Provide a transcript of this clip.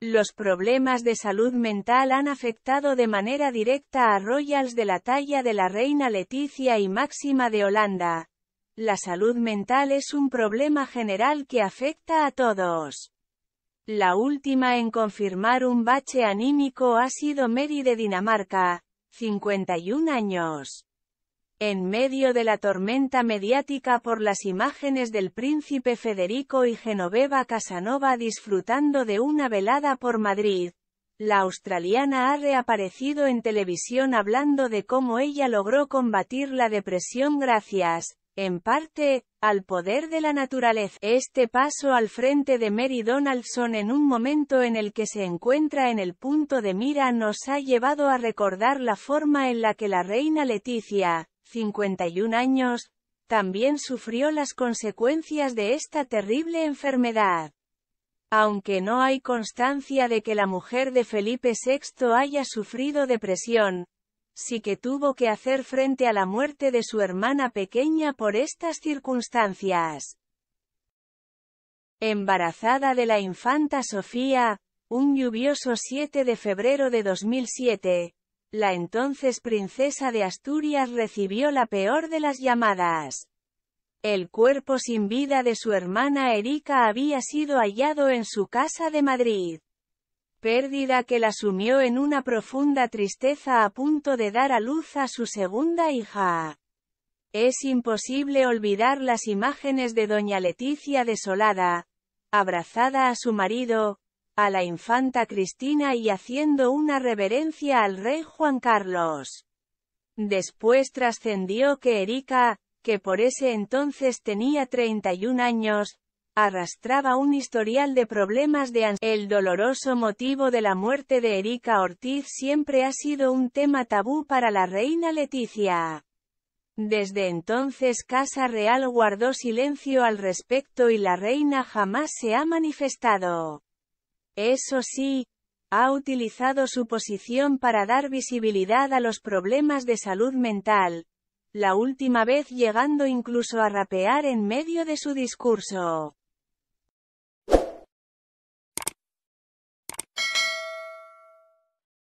Los problemas de salud mental han afectado de manera directa a royals de la talla de la reina Leticia y Máxima de Holanda. La salud mental es un problema general que afecta a todos. La última en confirmar un bache anímico ha sido Mary de Dinamarca, 51 años en medio de la tormenta mediática por las imágenes del príncipe Federico y Genoveva Casanova disfrutando de una velada por Madrid. La australiana ha reaparecido en televisión hablando de cómo ella logró combatir la depresión gracias, en parte, al poder de la naturaleza. Este paso al frente de Mary Donaldson en un momento en el que se encuentra en el punto de mira nos ha llevado a recordar la forma en la que la reina Leticia, 51 años, también sufrió las consecuencias de esta terrible enfermedad. Aunque no hay constancia de que la mujer de Felipe VI haya sufrido depresión, sí que tuvo que hacer frente a la muerte de su hermana pequeña por estas circunstancias. Embarazada de la infanta Sofía, un lluvioso 7 de febrero de 2007, la entonces princesa de Asturias recibió la peor de las llamadas. El cuerpo sin vida de su hermana Erika había sido hallado en su casa de Madrid. Pérdida que la sumió en una profunda tristeza a punto de dar a luz a su segunda hija. Es imposible olvidar las imágenes de doña Leticia desolada, abrazada a su marido, a la infanta Cristina y haciendo una reverencia al rey Juan Carlos. Después trascendió que Erika, que por ese entonces tenía 31 años, arrastraba un historial de problemas de ansiedad. El doloroso motivo de la muerte de Erika Ortiz siempre ha sido un tema tabú para la reina Leticia. Desde entonces Casa Real guardó silencio al respecto y la reina jamás se ha manifestado. Eso sí, ha utilizado su posición para dar visibilidad a los problemas de salud mental, la última vez llegando incluso a rapear en medio de su discurso.